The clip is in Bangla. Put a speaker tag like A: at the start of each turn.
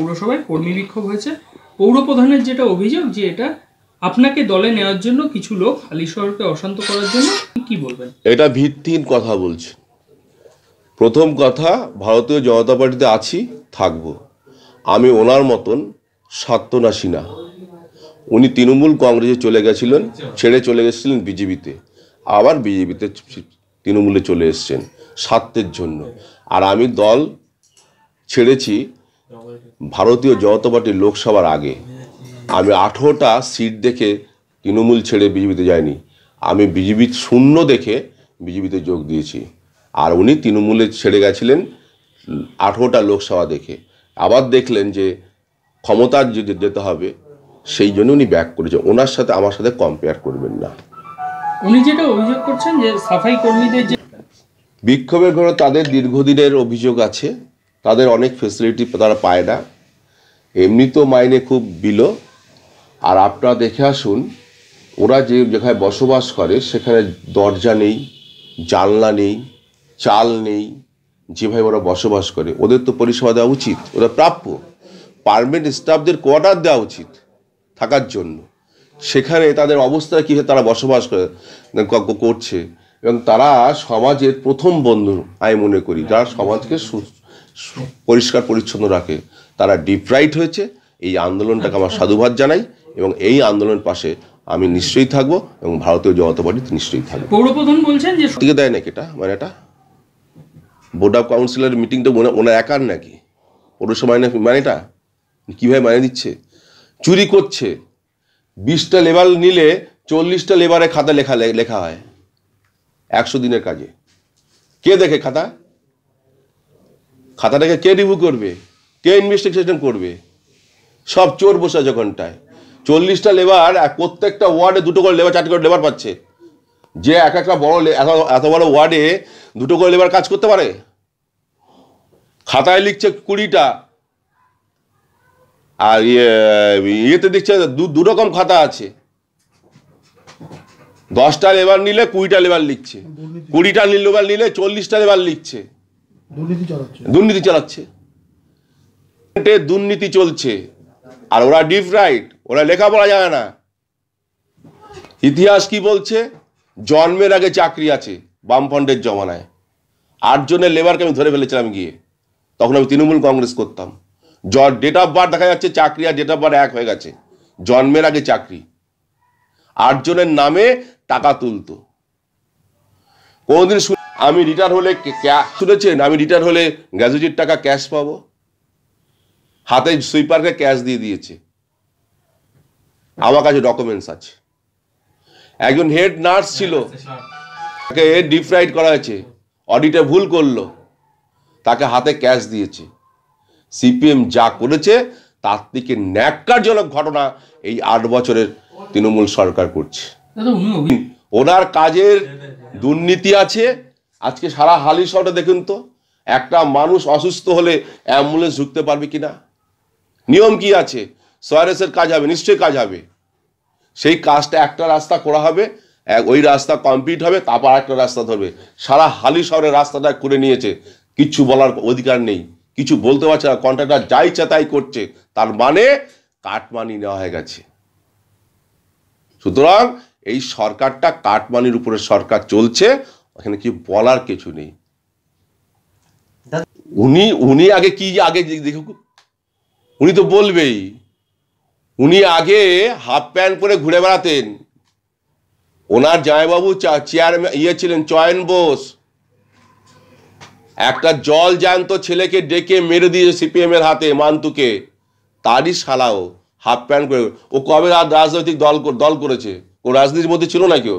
A: পৌরসভায় কর্মী বিক্ষোভ হয়েছে পৌরপ্রধানের যেটা অভিযোগ যে এটা আপনাকে দলে নেওয়ার জন্য কিছু লোক আলী শহরকে অশান্ত করার জন্য কি বলবেন
B: এটা ভিত্তিহীন কথা বলছে প্রথম কথা ভারতীয় জনতা পার্টিতে আছি থাকব আমি ওনার মতন সাত্যনাশী না উনি তৃণমূল কংগ্রেসে চলে গেছিলেন ছেড়ে চলে গেছিলেন বিজেপিতে আবার বিজেপিতে তৃণমূলে চলে এসছেন স্বার্থের জন্য আর আমি দল ছেড়েছি ভারতীয় জনতা পার্টির লোকসভার আগে আমি আঠেরোটা সিট দেখে তৃণমূল ছেড়ে বিজেপিতে যাইনি আমি বিজেপি শূন্য দেখে বিজেপিতে যোগ দিয়েছি আর উনি তৃণমূলে ছেড়ে গেছিলেন আঠেরোটা লোকসভা দেখে আবার দেখলেন যে ক্ষমতার যদি যেতে হবে সেই জন্য উনি ব্যাক করেছে ওনার সাথে আমার সাথে কম্পেয়ার করবেন না
A: উনি যেটা অভিযোগ করছেন যে সাফাই কর্মীদের যে
B: বিক্ষোভের ঘরে তাদের দীর্ঘদিনের অভিযোগ আছে তাদের অনেক ফেসিলিটি তারা পায় না এমনি তো মাইনে খুব বিলো আর আপনারা দেখে আসুন ওরা যে যেখানে বসবাস করে সেখানে দরজা নেই জানলা নেই চাল নেই যেভাবে ওরা বসবাস করে ওদের তো পরিষেবা দেওয়া উচিত ওরা প্রাপ্য পারমানেন্ট স্টাফদের কোয়ার্টার দেওয়া উচিত থাকার জন্য সেখানে তাদের অবস্থা কীভাবে তারা বসবাস করে করছে এবং তারা সমাজের প্রথম বন্ধু আমি মনে করি যারা সমাজকে সুস্থ পরিষ্কার পরিচ্ছন্ন রাখে তারা ডিপ্রাইড হয়েছে এই আন্দোলনটাকে আমার আচ্ছা। সাধুবাদ জানাই এবং এই আন্দোলনের পাশে আমি নিশ্চয়ই থাকবো এবং ভারতীয় জনতা পার্টি নিশ্চয়ই থাকবো
A: পৌরপ্রধান বলছেন যে
B: দেয় নাকি এটা মানে এটা বোর্ড অফ কাউন্সিলের মিটিংটা মনে ওনার একার নাকি পৌরসভায় মানে-, মানে এটা কীভাবে মানে দিচ্ছে চুরি করছে বিশটা লেবার নিলে চল্লিশটা লেবারে খাতা লেখা লেখা হয় একশো দিনের কাজে কে দেখে খাতা খাতাটাকে কে রিভিউ করবে কে ইনভেস্টিগেশন করবে সব চোর বসে আছে ঘন্টায় চল্লিশটা লেবার প্রত্যেকটা ওয়ার্ডে দুটো করে লেবার চারটে করে লেবার পাচ্ছে যে এক একটা বড় এত বড় ওয়ার্ডে দুটো করে লেবার কাজ করতে পারে খাতায় লিখছে কুড়িটা আর ইয়ে, ইয়েতে দেখছে দু খাতা আছে দশটা লেবার নিলে কুড়িটা লেবার লিখছে কুড়িটা লেবার নিলে চল্লিশটা লেবার লিখছে
A: দুর্নীতি চালাচ্ছে
B: দুর্নীতি চলছে আর ওরা ডিপ রাইট ওরা লেখাপড়া যায় না ইতিহাস কি বলছে জন্মের আগে চাকরি আছে বামফ্রন্টের জমানায় আটজনের লেবারকে আমি ধরে ফেলেছিলাম গিয়ে তখন আমি তৃণমূল কংগ্রেস করতাম ডেট অফ বার্থ দেখা যাচ্ছে চাকরি আর ডেট অফ বার্থ এক হয়ে গেছে জন্মের আগে চাকরি আটজনের নামে টাকা তুলত কোনদিন আমি রিটার্ন হলে শুনেছেন আমি রিটার্ন হলে গ্যাজুটির টাকা ক্যাশ পাবো হাতে সুইপারকে ক্যাশ দিয়ে দিয়েছে আমার কাছে ডকুমেন্টস আছে একজন হেড নার্স ছিল তাকে ডিফ্রাইড করা হয়েছে অডিটে ভুল করলো তাকে হাতে ক্যাশ দিয়েছে সিপিএম যা করেছে তার থেকে ন্যাক্কারজনক ঘটনা এই আট বছরের তৃণমূল সরকার করছে ওনার কাজের দুর্নীতি আছে আজকে সারা হালি শহরে দেখুন তো একটা মানুষ অসুস্থ হলে অ্যাম্বুলেন্স ঢুকতে পারবে কি না নিয়ম কি আছে সোয়ারেসের কাজ হবে নিশ্চয়ই কাজ হবে সেই কাজটা একটা রাস্তা করা হবে ওই রাস্তা কমপ্লিট হবে তারপর একটা রাস্তা ধরবে সারা হালি শহরের রাস্তাটা করে নিয়েছে কিছু বলার অধিকার নেই কিছু বলতে পারছে না কন্ট্রাক্টর যা ইচ্ছা তাই করছে তার মানে কাটমানি নেওয়া হয়ে গেছে সুতরাং এই সরকারটা কাটমানির উপরে সরকার চলছে এখানে কি বলার কিছু নেই উনি উনি আগে কি আগে দেখুক উনি তো বলবেই উনি আগে হাফ প্যান্ট পরে ঘুরে বেড়াতেন ওনার জামাইবাবু চেয়ারম্যান ইয়ে ছিলেন চয়ন বোস একটা জল জ্যান্ত ছেলেকে ডেকে মেরে দিয়েছে সিপিএম এর হাতে মান্তুকে তারই সালাও হাফ প্যান্ট করে ও কবে রাজনৈতিক দল দল করেছে ও রাজনীতির মধ্যে ছিল না কেউ